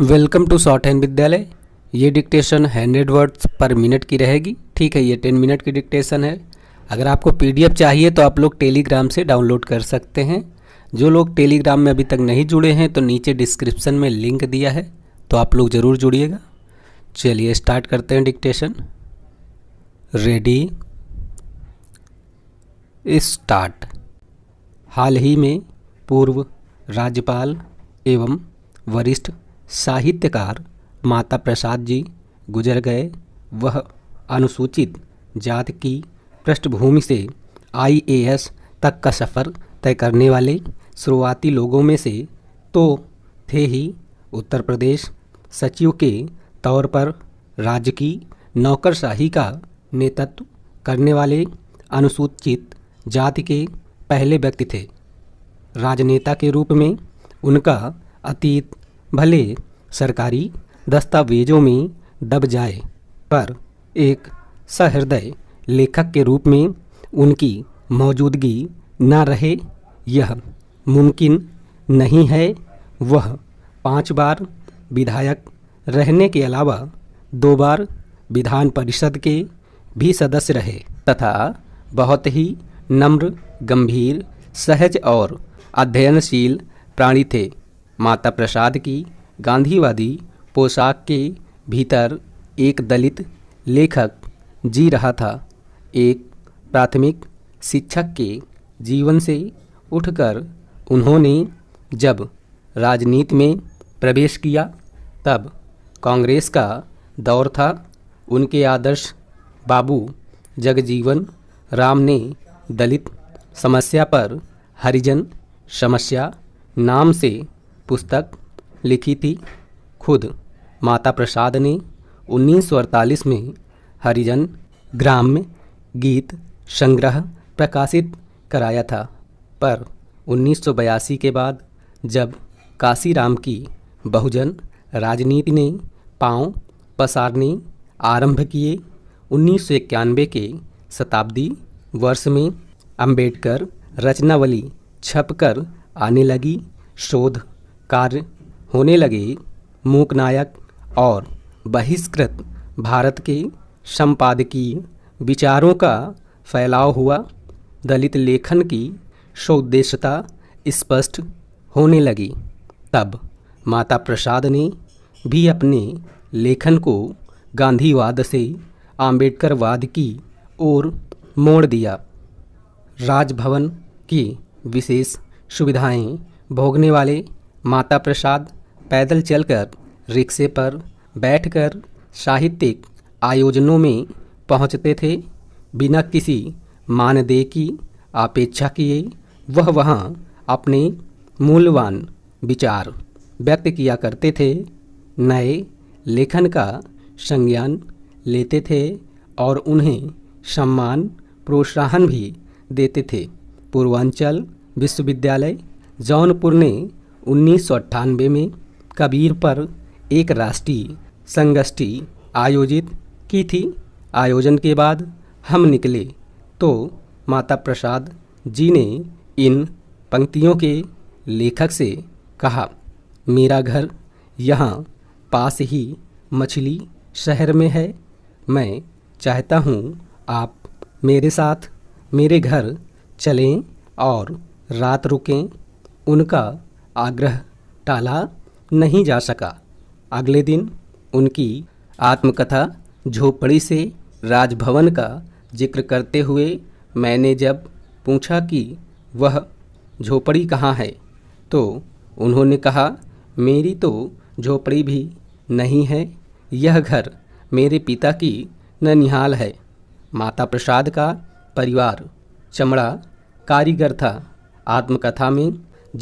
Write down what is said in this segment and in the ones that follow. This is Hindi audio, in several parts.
वेलकम टू शॉर्ट हैंड विद्यालय ये dictation hundred words per minute की रहेगी ठीक है ये टेन मिनट की डिक्टेशन है अगर आपको पीडीएफ चाहिए तो आप लोग टेलीग्राम से डाउनलोड कर सकते हैं जो लोग टेलीग्राम में अभी तक नहीं जुड़े हैं तो नीचे डिस्क्रिप्शन में लिंक दिया है तो आप लोग ज़रूर जुड़िएगा चलिए स्टार्ट करते हैं डिक्टेशन रेडी स्टार्ट हाल ही में पूर्व राज्यपाल एवं वरिष्ठ साहित्यकार माता प्रसाद जी गुजर गए वह अनुसूचित जाति की पृष्ठभूमि से आईएएस तक का सफ़र तय करने वाले शुरुआती लोगों में से तो थे ही उत्तर प्रदेश सचिव के तौर पर राज्य की नौकरशाही का नेतृत्व करने वाले अनुसूचित जाति के पहले व्यक्ति थे राजनेता के रूप में उनका अतीत भले सरकारी दस्तावेजों में दब जाए पर एक सहृदय लेखक के रूप में उनकी मौजूदगी न रहे यह मुमकिन नहीं है वह पांच बार विधायक रहने के अलावा दो बार विधान परिषद के भी सदस्य रहे तथा बहुत ही नम्र गंभीर सहज और अध्ययनशील प्राणी थे माता प्रसाद की गांधीवादी पोशाक के भीतर एक दलित लेखक जी रहा था एक प्राथमिक शिक्षक के जीवन से उठकर उन्होंने जब राजनीति में प्रवेश किया तब कांग्रेस का दौर था उनके आदर्श बाबू जगजीवन राम ने दलित समस्या पर हरिजन समस्या नाम से पुस्तक लिखी थी खुद माता प्रसाद ने 1948 में हरिजन ग्राम्य गीत संग्रह प्रकाशित कराया था पर 1982 के बाद जब काशीराम की बहुजन राजनीति ने पांव पसारने आरंभ किए उन्नीस के शताब्दी वर्ष में अंबेडकर रचनावली छपकर आने लगी शोध कार्य होने लगे मूकनायक और बहिष्कृत भारत के संपादकीय विचारों का फैलाव हुआ दलित लेखन की सौद्देश्यता स्पष्ट होने लगी तब माता प्रसाद ने भी अपने लेखन को गांधीवाद से आम्बेडकरवाद की ओर मोड़ दिया राजभवन की विशेष सुविधाएं भोगने वाले माता प्रसाद पैदल चलकर रिक्शे पर बैठकर साहित्यिक आयोजनों में पहुंचते थे बिना किसी मानदेय की अपेक्षा किए वह वहाँ अपने मूल्यवान विचार व्यक्त किया करते थे नए लेखन का संज्ञान लेते थे और उन्हें सम्मान प्रोत्साहन भी देते थे पूर्वांचल विश्वविद्यालय जौनपुर ने उन्नीस में कबीर पर एक राष्ट्रीय संगष्ठी आयोजित की थी आयोजन के बाद हम निकले तो माता प्रसाद जी ने इन पंक्तियों के लेखक से कहा मेरा घर यहाँ पास ही मछली शहर में है मैं चाहता हूँ आप मेरे साथ मेरे घर चलें और रात रुकें उनका आग्रह टाला नहीं जा सका अगले दिन उनकी आत्मकथा झोपड़ी से राजभवन का जिक्र करते हुए मैंने जब पूछा कि वह झोपड़ी कहाँ है तो उन्होंने कहा मेरी तो झोपड़ी भी नहीं है यह घर मेरे पिता की ननिहाल है माता प्रसाद का परिवार चमड़ा कारीगर था आत्मकथा में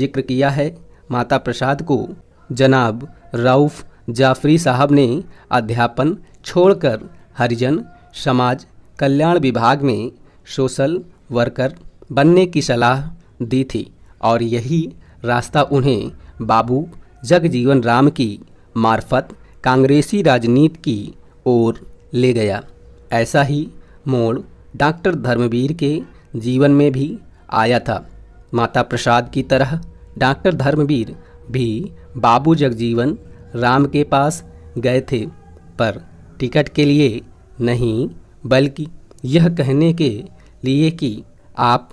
जिक्र किया है माता प्रसाद को जनाब राउफ जाफरी साहब ने अध्यापन छोड़कर हरिजन समाज कल्याण विभाग में सोशल वर्कर बनने की सलाह दी थी और यही रास्ता उन्हें बाबू जगजीवन राम की मार्फत कांग्रेसी राजनीति की ओर ले गया ऐसा ही मोड़ डॉक्टर धर्मवीर के जीवन में भी आया था माता प्रसाद की तरह डॉक्टर धर्मवीर भी बाबू जगजीवन राम के पास गए थे पर टिकट के लिए नहीं बल्कि यह कहने के लिए कि आप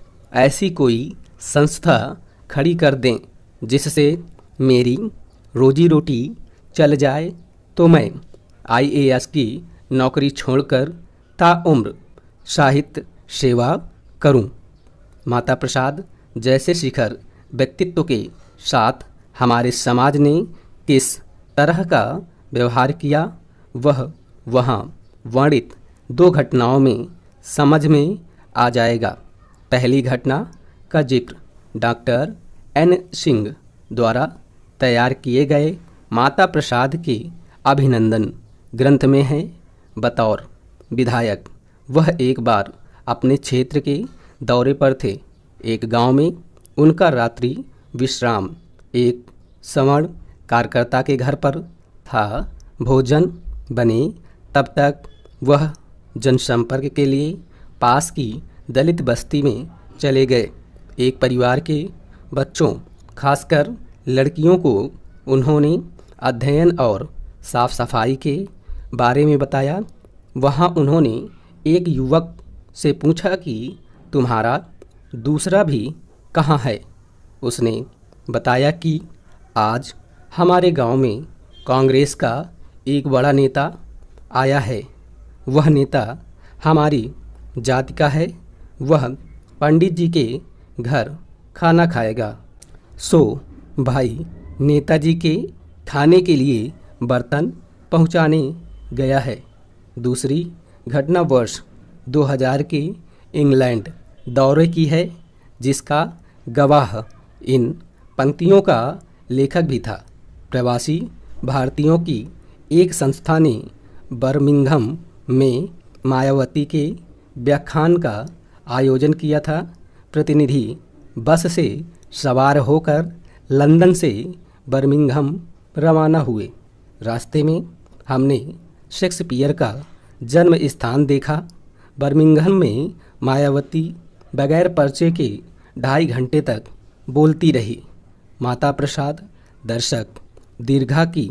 ऐसी कोई संस्था खड़ी कर दें जिससे मेरी रोजी रोटी चल जाए तो मैं आईएएस की नौकरी छोड़कर ताउम्र साहित्य सेवा करूं। माता प्रसाद जैसे शिखर व्यक्तित्व के साथ हमारे समाज ने किस तरह का व्यवहार किया वह वहाँ वर्णित दो घटनाओं में समझ में आ जाएगा पहली घटना का जिक्र डॉक्टर एन सिंह द्वारा तैयार किए गए माता प्रसाद के अभिनंदन ग्रंथ में है बतौर विधायक वह एक बार अपने क्षेत्र के दौरे पर थे एक गांव में उनका रात्रि विश्राम एक सवर्ण कार्यकर्ता के घर पर था भोजन बने तब तक वह जनसंपर्क के लिए पास की दलित बस्ती में चले गए एक परिवार के बच्चों खासकर लड़कियों को उन्होंने अध्ययन और साफ सफाई के बारे में बताया वहाँ उन्होंने एक युवक से पूछा कि तुम्हारा दूसरा भी कहाँ है उसने बताया कि आज हमारे गांव में कांग्रेस का एक बड़ा नेता आया है वह नेता हमारी जाति का है वह पंडित जी के घर खाना खाएगा सो भाई नेताजी के खाने के लिए बर्तन पहुंचाने गया है दूसरी घटना वर्ष 2000 के इंग्लैंड दौरे की है जिसका गवाह इन पंक्तियों का लेखक भी था प्रवासी भारतीयों की एक संस्था ने बर्मिंघम में मायावती के व्याख्यान का आयोजन किया था प्रतिनिधि बस से सवार होकर लंदन से बर्मिंघम रवाना हुए रास्ते में हमने शेक्सपियर का जन्म स्थान देखा बर्मिंघम में मायावती बगैर पर्चे के ढाई घंटे तक बोलती रही माता प्रसाद दर्शक दीर्घा की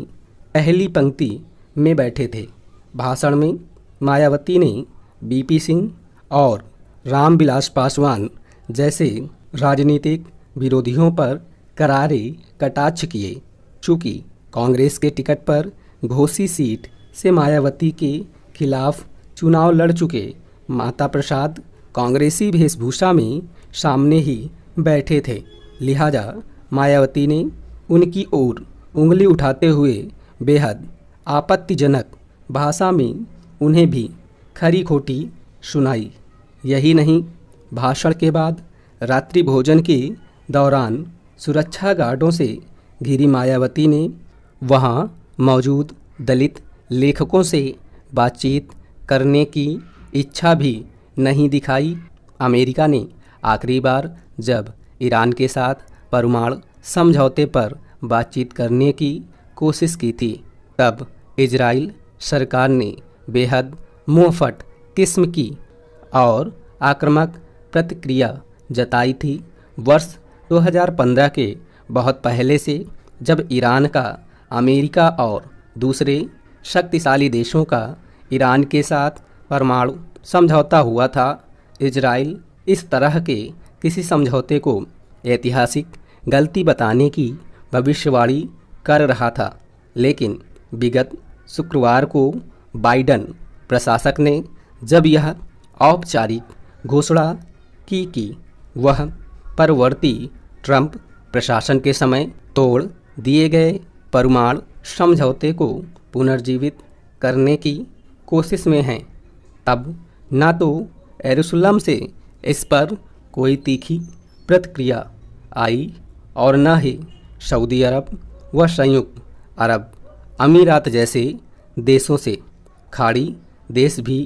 पहली पंक्ति में बैठे थे भाषण में मायावती ने बीपी सिंह और रामविलास पासवान जैसे राजनीतिक विरोधियों पर करारे कटाक्ष किए चूँकि कांग्रेस के टिकट पर घोसी सीट से मायावती के खिलाफ चुनाव लड़ चुके माता प्रसाद कांग्रेसी वेशभूषा में सामने ही बैठे थे लिहाजा मायावती ने उनकी ओर उंगली उठाते हुए बेहद आपत्तिजनक भाषा में उन्हें भी खरी खोटी सुनाई यही नहीं भाषण के बाद रात्रि भोजन के दौरान सुरक्षा गार्डों से घिरी मायावती ने वहां मौजूद दलित लेखकों से बातचीत करने की इच्छा भी नहीं दिखाई अमेरिका ने आखिरी बार जब ईरान के साथ परमाणु समझौते पर बातचीत करने की कोशिश की थी तब इजराइल सरकार ने बेहद मुँहफट किस्म की और आक्रामक प्रतिक्रिया जताई थी वर्ष 2015 के बहुत पहले से जब ईरान का अमेरिका और दूसरे शक्तिशाली देशों का ईरान के साथ परमाणु समझौता हुआ था इजराइल इस तरह के किसी समझौते को ऐतिहासिक गलती बताने की भविष्यवाणी कर रहा था लेकिन विगत शुक्रवार को बाइडन प्रशासक ने जब यह औपचारिक घोषणा की कि वह परवर्ती ट्रंप प्रशासन के समय तोड़ दिए गए परमाणु समझौते को पुनर्जीवित करने की कोशिश में हैं तब ना तो एरूसलम से इस पर कोई तीखी प्रतिक्रिया आई और न ही सऊदी अरब व संयुक्त अरब अमीरात जैसे देशों से खाड़ी देश भी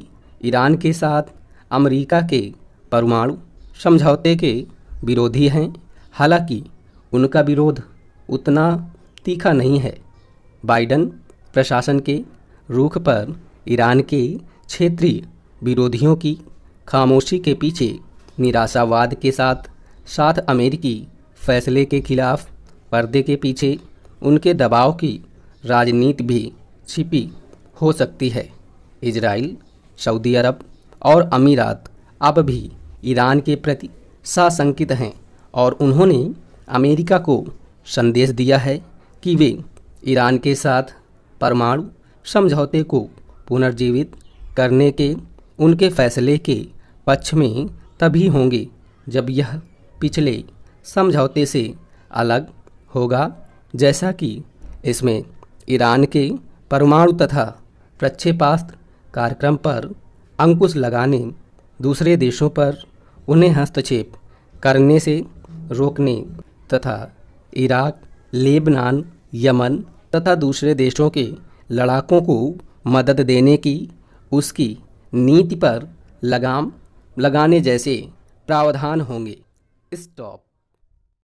ईरान के साथ अमेरिका के परमाणु समझौते के विरोधी हैं हालांकि उनका विरोध उतना तीखा नहीं है बाइडन प्रशासन के रुख पर ईरान के क्षेत्रीय विरोधियों की खामोशी के पीछे निराशावाद के साथ साथ अमेरिकी फैसले के खिलाफ पर्दे के पीछे उनके दबाव की राजनीति भी छिपी हो सकती है इजराइल सऊदी अरब और अमीरात अब भी ईरान के प्रति साशंकित हैं और उन्होंने अमेरिका को संदेश दिया है कि वे ईरान के साथ परमाणु समझौते को पुनर्जीवित करने के उनके फैसले के पक्ष में तभी होंगे जब यह पिछले समझौते से अलग होगा जैसा कि इसमें ईरान के परमाणु तथा प्रक्षेपास्त्र कार्यक्रम पर अंकुश लगाने दूसरे देशों पर उन्हें हस्तक्षेप करने से रोकने तथा इराक लेबनान यमन तथा दूसरे देशों के लड़ाकों को मदद देने की उसकी नीति पर लगाम लगाने जैसे प्रावधान होंगे स्टॉप